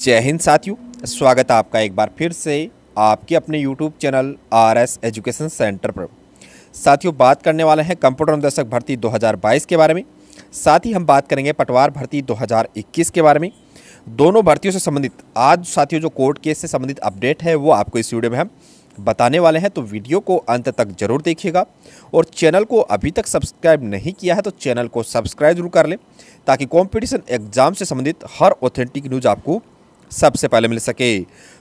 जय हिंद साथियों स्वागत है आपका एक बार फिर से आपके अपने YouTube channel R S education centre पर साथियों बात करने वाले हैं कंप्यूटर निदेशक भर्ती 2022 के बारे में साथ ही हम बात करेंगे पटवार भर्ती 2021 के बारे में दोनों भर्तियों से संबंधित आज साथियों जो कोर्ट केस से संबंधित अपडेट है वो आपको इस वीडियो में हम बताने वाले हैं तो वीडियो को अंत तक जरूर देखिएगा और चैनल को अभी तक सब्सक्राइब नहीं किया है तो चैनल को सब्सक्राइब जरूर कर लें ताकि कॉम्पिटिशन एग्जाम से संबंधित हर ऑथेंटिक न्यूज़ आपको सबसे पहले मिल सके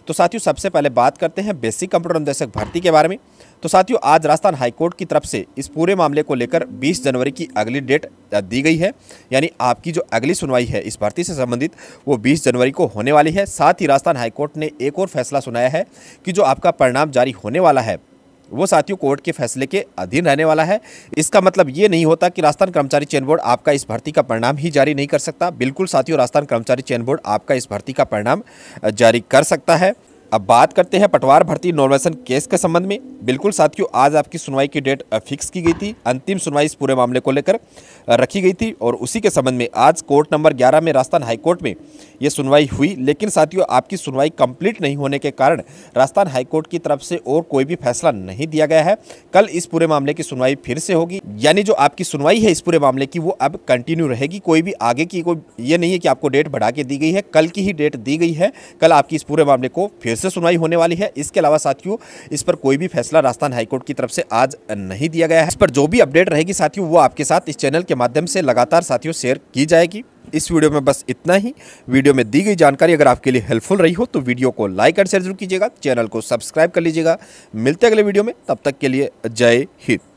तो साथियों सबसे पहले बात करते हैं बेसिक कंप्यूटर निदेशक भर्ती के बारे में तो साथियों आज राजस्थान हाईकोर्ट की तरफ से इस पूरे मामले को लेकर 20 जनवरी की अगली डेट दी गई है यानी आपकी जो अगली सुनवाई है इस भर्ती से संबंधित वो 20 जनवरी को होने वाली है साथ ही राजस्थान हाईकोर्ट ने एक और फैसला सुनाया है कि जो आपका परिणाम जारी होने वाला है वो साथियों कोर्ट के फैसले के अधीन रहने वाला है इसका मतलब ये नहीं होता कि राजस्थान कर्मचारी चयन बोर्ड आपका इस भर्ती का परिणाम ही जारी नहीं कर सकता बिल्कुल साथियों राजस्थान कर्मचारी चयन बोर्ड आपका इस भर्ती का परिणाम जारी कर सकता है अब बात करते हैं पटवार भर्ती नॉर्मेशन केस के संबंध में बिल्कुल साथियों आज आपकी सुनवाई की डेट फिक्स की गई थी अंतिम सुनवाई इस पूरे मामले को लेकर रखी गई थी और उसी के संबंध में आज कोर्ट नंबर 11 में राजस्थान हाईकोर्ट में ये सुनवाई हुई लेकिन साथियों आपकी सुनवाई कंप्लीट नहीं होने के कारण राजस्थान हाईकोर्ट की तरफ से और कोई भी फैसला नहीं दिया गया है कल इस पूरे मामले की सुनवाई फिर से होगी यानी जो आपकी सुनवाई है इस पूरे मामले की वो अब कंटिन्यू रहेगी कोई भी आगे की कोई ये नहीं है कि आपको डेट बढ़ा के दी गई है कल की ही डेट दी गई है कल आपकी इस पूरे मामले को फिर से सुनवाई होने वाली है इसके अलावा साथियों इस पर कोई भी फैसला राजस्थान हाईकोर्ट की तरफ से आज नहीं दिया गया है इस पर जो भी अपडेट रहेगी साथियों वो आपके साथ इस चैनल के माध्यम से लगातार साथियों शेयर की जाएगी इस वीडियो में बस इतना ही वीडियो में दी गई जानकारी अगर आपके लिए हेल्पफुल रही हो तो वीडियो को लाइक एंड शेयर जरूर कीजिएगा चैनल को सब्सक्राइब कर लीजिएगा मिलते अगले वीडियो में तब तक के लिए जय हिंद